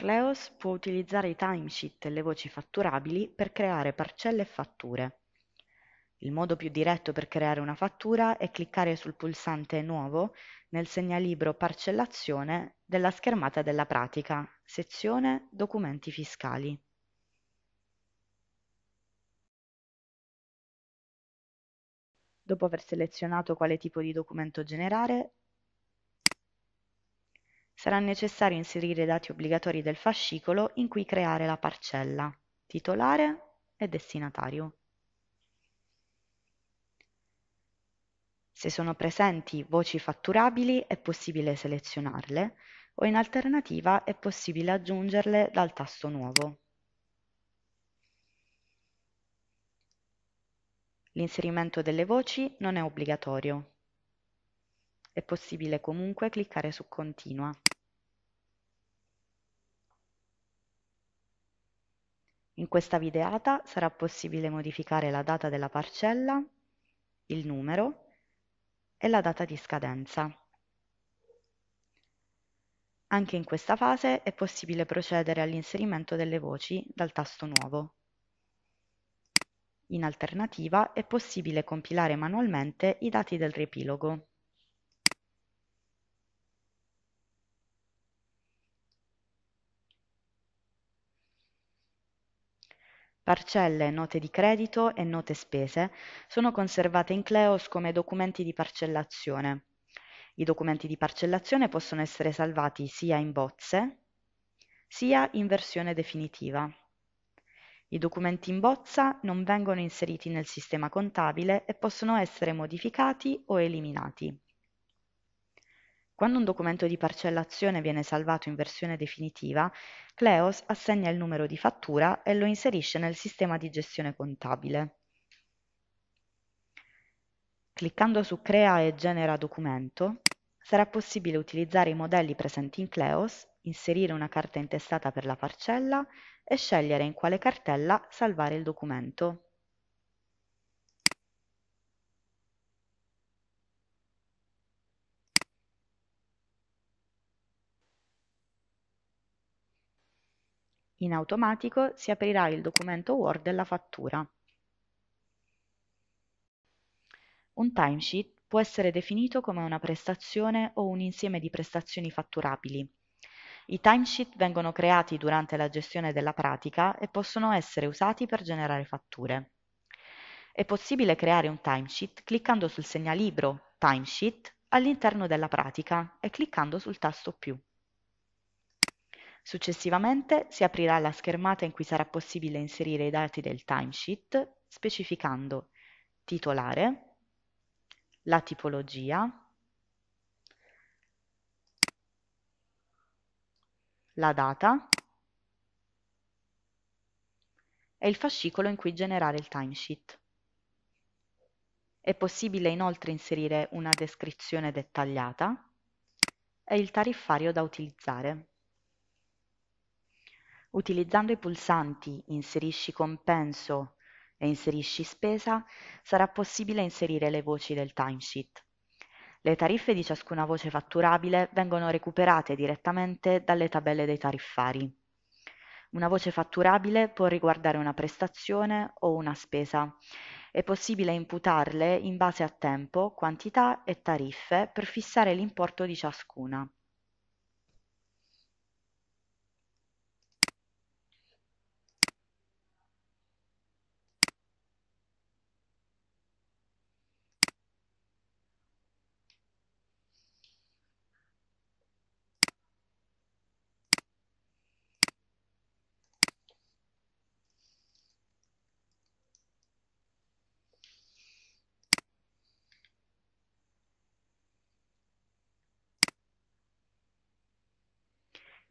Kleos può utilizzare i timesheet e le voci fatturabili per creare parcelle e fatture. Il modo più diretto per creare una fattura è cliccare sul pulsante Nuovo nel segnalibro Parcellazione della schermata della pratica, sezione Documenti fiscali. Dopo aver selezionato quale tipo di documento generare, sarà necessario inserire i dati obbligatori del fascicolo in cui creare la parcella, titolare e destinatario. Se sono presenti voci fatturabili è possibile selezionarle o in alternativa è possibile aggiungerle dal tasto nuovo. L'inserimento delle voci non è obbligatorio, è possibile comunque cliccare su Continua. In questa videata sarà possibile modificare la data della parcella, il numero e la data di scadenza. Anche in questa fase è possibile procedere all'inserimento delle voci dal tasto nuovo. In alternativa è possibile compilare manualmente i dati del riepilogo. Parcelle, note di credito e note spese sono conservate in Cleos come documenti di parcellazione. I documenti di parcellazione possono essere salvati sia in bozze sia in versione definitiva. I documenti in bozza non vengono inseriti nel sistema contabile e possono essere modificati o eliminati. Quando un documento di parcellazione viene salvato in versione definitiva, Cleos assegna il numero di fattura e lo inserisce nel sistema di gestione contabile. Cliccando su Crea e Genera documento, sarà possibile utilizzare i modelli presenti in Cleos, inserire una carta intestata per la parcella e scegliere in quale cartella salvare il documento. In automatico si aprirà il documento Word della fattura. Un timesheet può essere definito come una prestazione o un insieme di prestazioni fatturabili. I timesheet vengono creati durante la gestione della pratica e possono essere usati per generare fatture. È possibile creare un timesheet cliccando sul segnalibro Timesheet all'interno della pratica e cliccando sul tasto più. Successivamente si aprirà la schermata in cui sarà possibile inserire i dati del timesheet specificando titolare, la tipologia, la data e il fascicolo in cui generare il timesheet. È possibile inoltre inserire una descrizione dettagliata e il tariffario da utilizzare. Utilizzando i pulsanti "Inserisci compenso" e "Inserisci spesa" sarà possibile inserire le voci del timesheet. Le tariffe di ciascuna voce fatturabile vengono recuperate direttamente dalle tabelle dei tariffari. Una voce fatturabile può riguardare una prestazione o una spesa. È possibile imputarle in base a tempo, quantità e tariffe per fissare l'importo di ciascuna.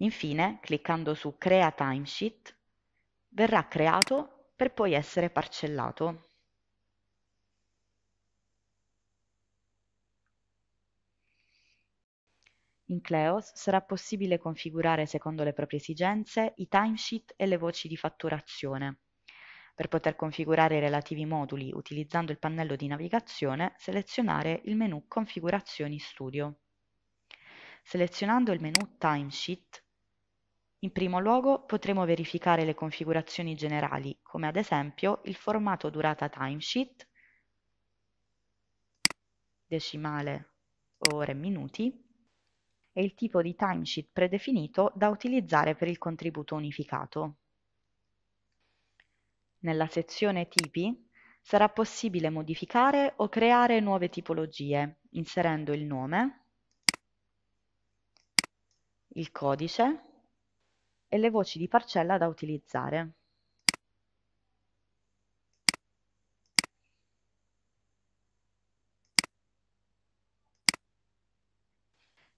Infine, cliccando su Crea timesheet, verrà creato per poi essere parcellato. In Cleos sarà possibile configurare secondo le proprie esigenze i timesheet e le voci di fatturazione. Per poter configurare i relativi moduli utilizzando il pannello di navigazione, selezionare il menu Configurazioni Studio. Selezionando il menu Timesheet, in primo luogo potremo verificare le configurazioni generali, come ad esempio il formato durata timesheet, decimale ore e minuti, e il tipo di timesheet predefinito da utilizzare per il contributo unificato. Nella sezione Tipi sarà possibile modificare o creare nuove tipologie inserendo il nome, il codice e le voci di parcella da utilizzare.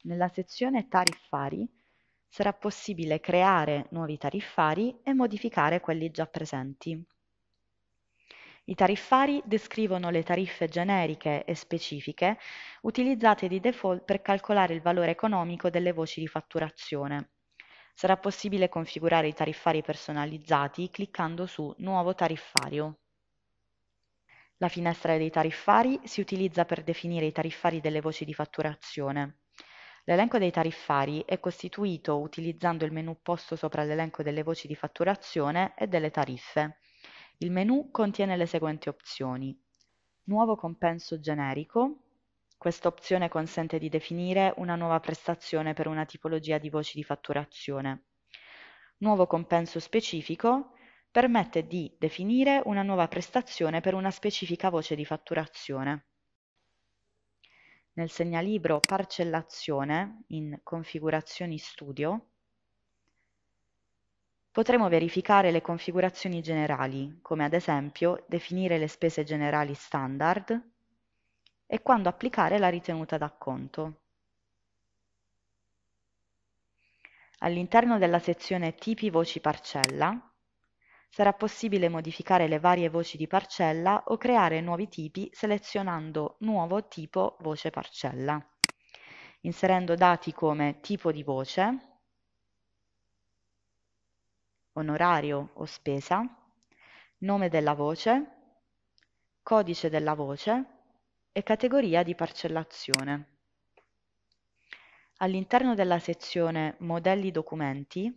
Nella sezione Tariffari sarà possibile creare nuovi tariffari e modificare quelli già presenti. I tariffari descrivono le tariffe generiche e specifiche utilizzate di default per calcolare il valore economico delle voci di fatturazione Sarà possibile configurare i tariffari personalizzati cliccando su Nuovo tariffario. La finestra dei tariffari si utilizza per definire i tariffari delle voci di fatturazione. L'elenco dei tariffari è costituito utilizzando il menu posto sopra l'elenco delle voci di fatturazione e delle tariffe. Il menu contiene le seguenti opzioni. Nuovo compenso generico, questa opzione consente di definire una nuova prestazione per una tipologia di voci di fatturazione. Nuovo compenso specifico permette di definire una nuova prestazione per una specifica voce di fatturazione. Nel segnalibro Parcellazione, in Configurazioni Studio, potremo verificare le configurazioni generali, come ad esempio definire le spese generali standard, e quando applicare la ritenuta d'acconto. All'interno della sezione Tipi voci parcella sarà possibile modificare le varie voci di parcella o creare nuovi tipi selezionando Nuovo tipo voce parcella, inserendo dati come tipo di voce, onorario o spesa, nome della voce, codice della voce e categoria di parcellazione. All'interno della sezione Modelli documenti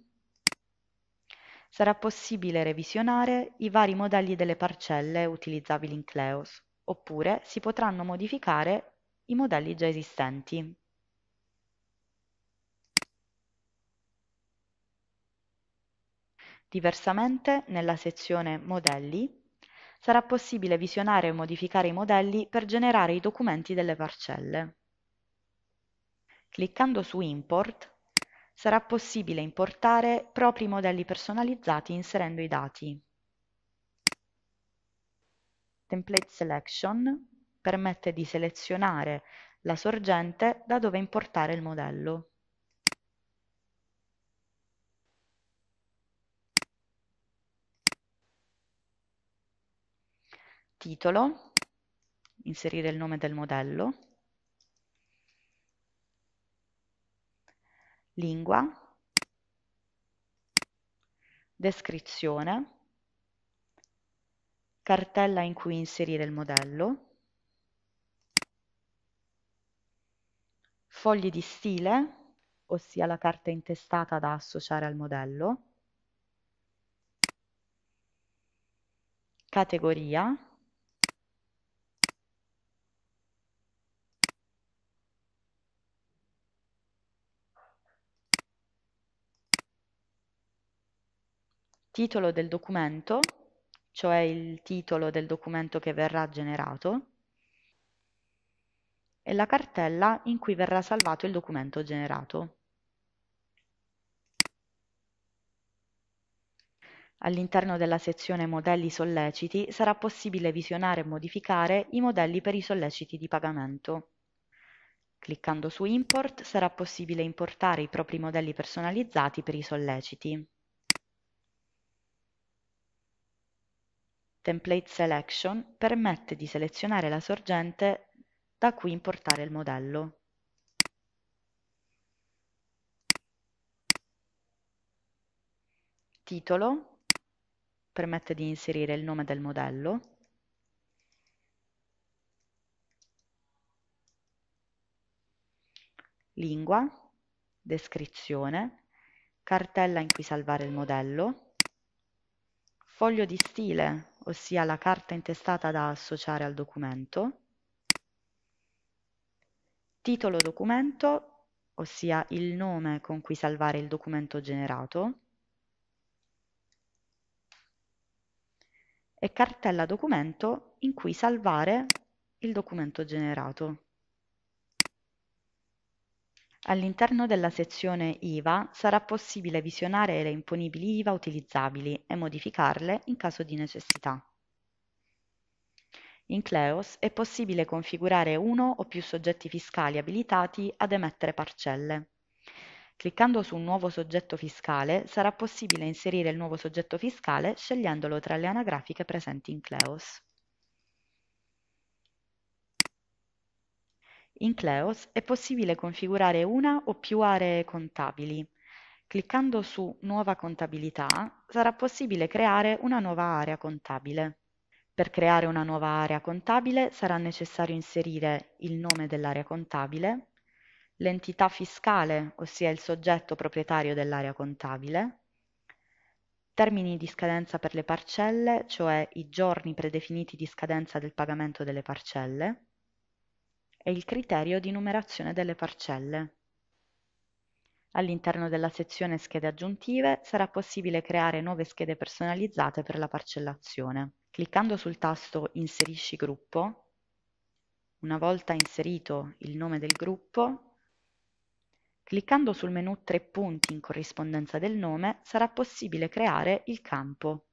sarà possibile revisionare i vari modelli delle parcelle utilizzabili in Cleos, oppure si potranno modificare i modelli già esistenti. Diversamente, nella sezione Modelli sarà possibile visionare e modificare i modelli per generare i documenti delle parcelle. Cliccando su Import sarà possibile importare propri modelli personalizzati inserendo i dati. Template Selection permette di selezionare la sorgente da dove importare il modello. titolo, inserire il nome del modello, lingua, descrizione, cartella in cui inserire il modello, fogli di stile, ossia la carta intestata da associare al modello, categoria, titolo del documento, cioè il titolo del documento che verrà generato, e la cartella in cui verrà salvato il documento generato. All'interno della sezione Modelli solleciti sarà possibile visionare e modificare i modelli per i solleciti di pagamento. Cliccando su Import sarà possibile importare i propri modelli personalizzati per i solleciti. Template Selection permette di selezionare la sorgente da cui importare il modello. Titolo permette di inserire il nome del modello. Lingua, descrizione, cartella in cui salvare il modello, foglio di stile ossia la carta intestata da associare al documento, titolo documento, ossia il nome con cui salvare il documento generato, e cartella documento in cui salvare il documento generato. All'interno della sezione IVA sarà possibile visionare le imponibili IVA utilizzabili e modificarle in caso di necessità. In Cleos è possibile configurare uno o più soggetti fiscali abilitati ad emettere parcelle. Cliccando su un nuovo soggetto fiscale sarà possibile inserire il nuovo soggetto fiscale scegliendolo tra le anagrafiche presenti in Cleos. In Cleos è possibile configurare una o più aree contabili. Cliccando su Nuova contabilità sarà possibile creare una nuova area contabile. Per creare una nuova area contabile sarà necessario inserire il nome dell'area contabile, l'entità fiscale, ossia il soggetto proprietario dell'area contabile, termini di scadenza per le parcelle, cioè i giorni predefiniti di scadenza del pagamento delle parcelle, e il criterio di numerazione delle parcelle. All'interno della sezione Schede aggiuntive sarà possibile creare nuove schede personalizzate per la parcellazione. Cliccando sul tasto Inserisci gruppo, una volta inserito il nome del gruppo, Cliccando sul menu tre punti in corrispondenza del nome sarà possibile creare il campo,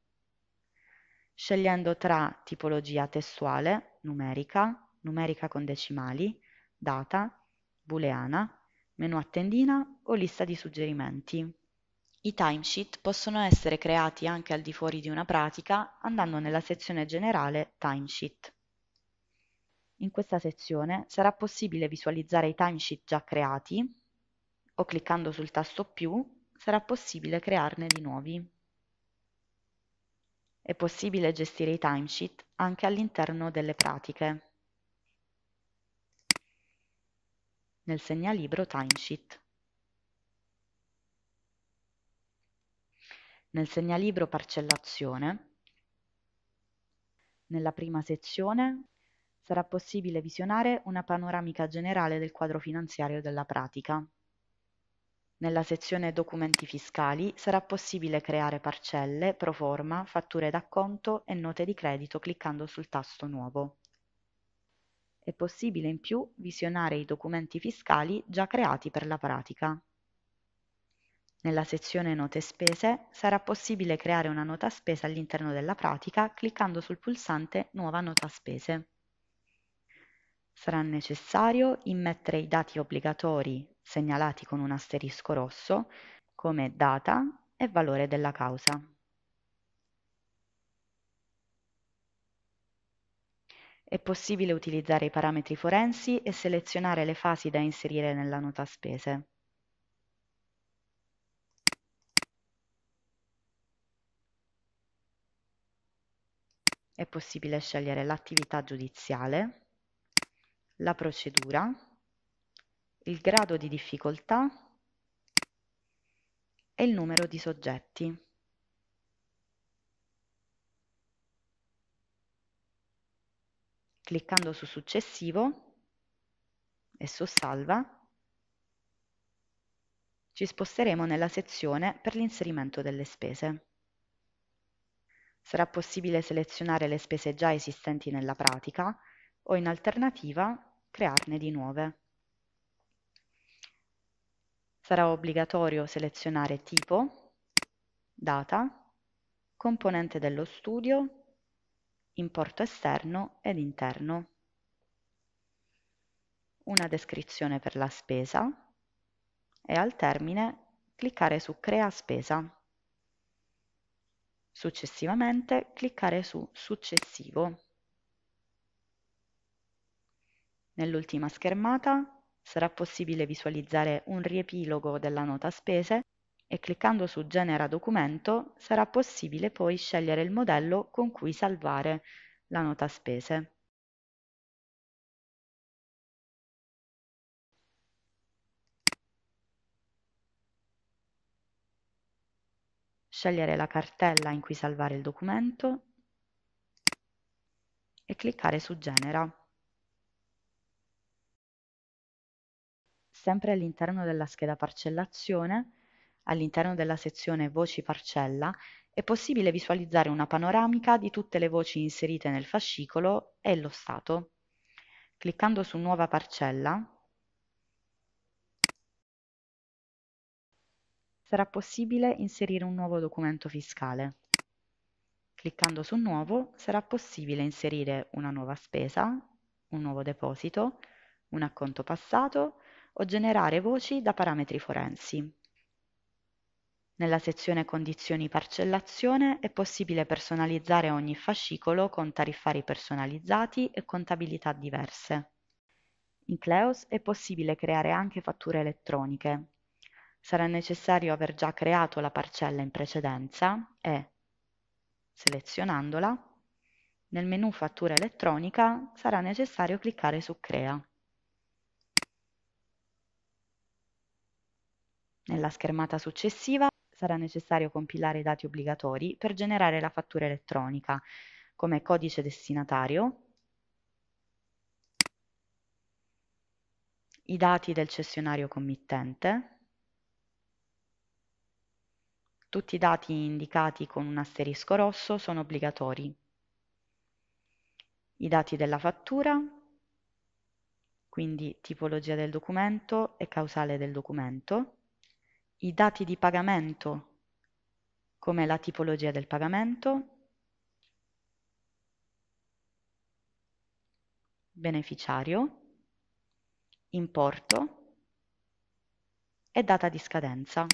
scegliendo tra tipologia testuale, numerica, numerica con decimali, data, booleana, menu a tendina o lista di suggerimenti. I timesheet possono essere creati anche al di fuori di una pratica andando nella sezione generale Timesheet. In questa sezione sarà possibile visualizzare i timesheet già creati o cliccando sul tasto più sarà possibile crearne di nuovi. È possibile gestire i timesheet anche all'interno delle pratiche. nel segnalibro Timesheet. Nel segnalibro Parcellazione, nella prima sezione, sarà possibile visionare una panoramica generale del quadro finanziario della pratica. Nella sezione Documenti fiscali sarà possibile creare parcelle, proforma, fatture d'acconto e note di credito cliccando sul tasto Nuovo. È possibile in più visionare i documenti fiscali già creati per la pratica. Nella sezione Note spese sarà possibile creare una nota spesa all'interno della pratica cliccando sul pulsante Nuova nota spese. Sarà necessario immettere i dati obbligatori segnalati con un asterisco rosso come data e valore della causa. È possibile utilizzare i parametri forensi e selezionare le fasi da inserire nella nota spese. È possibile scegliere l'attività giudiziale, la procedura, il grado di difficoltà e il numero di soggetti. cliccando su successivo e su salva ci sposteremo nella sezione per l'inserimento delle spese. Sarà possibile selezionare le spese già esistenti nella pratica o in alternativa crearne di nuove. Sarà obbligatorio selezionare tipo, data, componente dello studio importo esterno ed interno. Una descrizione per la spesa e al termine cliccare su Crea spesa. Successivamente cliccare su Successivo. Nell'ultima schermata sarà possibile visualizzare un riepilogo della nota spese e cliccando su Genera documento sarà possibile poi scegliere il modello con cui salvare la nota spese. scegliere la cartella in cui salvare il documento e cliccare su Genera. Sempre all'interno della scheda parcellazione all'interno della sezione Voci Parcella è possibile visualizzare una panoramica di tutte le voci inserite nel fascicolo e lo stato. Cliccando su Nuova parcella sarà possibile inserire un nuovo documento fiscale. Cliccando su Nuovo sarà possibile inserire una nuova spesa, un nuovo deposito, un acconto passato o generare voci da parametri forensi. Nella sezione Condizioni parcellazione è possibile personalizzare ogni fascicolo con tariffari personalizzati e contabilità diverse. In Cleos è possibile creare anche fatture elettroniche. Sarà necessario aver già creato la parcella in precedenza e, selezionandola, nel menu Fattura elettronica sarà necessario cliccare su Crea. Nella schermata successiva sarà necessario compilare i dati obbligatori per generare la fattura elettronica, come codice destinatario, i dati del cessionario committente, tutti i dati indicati con un asterisco rosso sono obbligatori. I dati della fattura, quindi tipologia del documento e causale del documento, i dati di pagamento, come la tipologia del pagamento, beneficiario, importo e data di scadenza.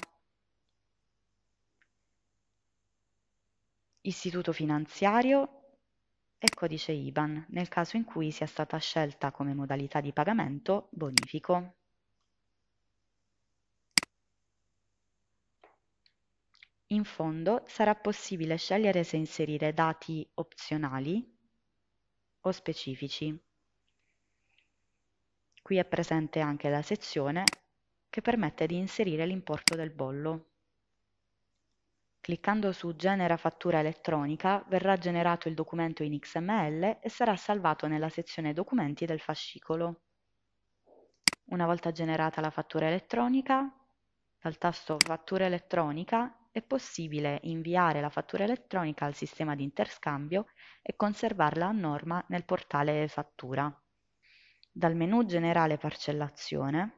Istituto finanziario e codice IBAN nel caso in cui sia stata scelta come modalità di pagamento bonifico. In fondo sarà possibile scegliere se inserire dati "opzionali" o "specifici". Qui è presente anche la sezione che permette di inserire l'importo del bollo. Cliccando su Genera fattura elettronica verrà generato il documento in XML e sarà salvato nella sezione Documenti del fascicolo. Una volta generata la fattura elettronica, dal tasto Fattura elettronica è possibile inviare la fattura elettronica al sistema di interscambio e conservarla a norma nel portale Fattura. Dal menu Generale Parcellazione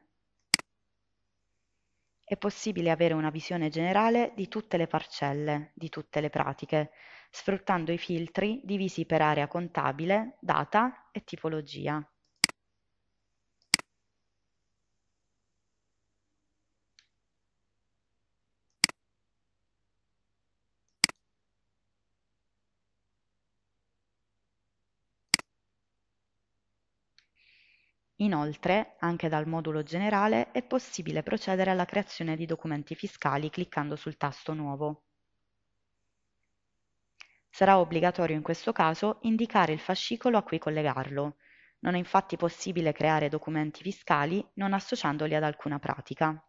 è possibile avere una visione generale di tutte le parcelle, di tutte le pratiche, sfruttando i filtri divisi per area contabile, data e tipologia. Inoltre, anche dal modulo generale è possibile procedere alla creazione di documenti fiscali cliccando sul tasto Nuovo. Sarà obbligatorio in questo caso indicare il fascicolo a cui collegarlo. Non è infatti possibile creare documenti fiscali non associandoli ad alcuna pratica.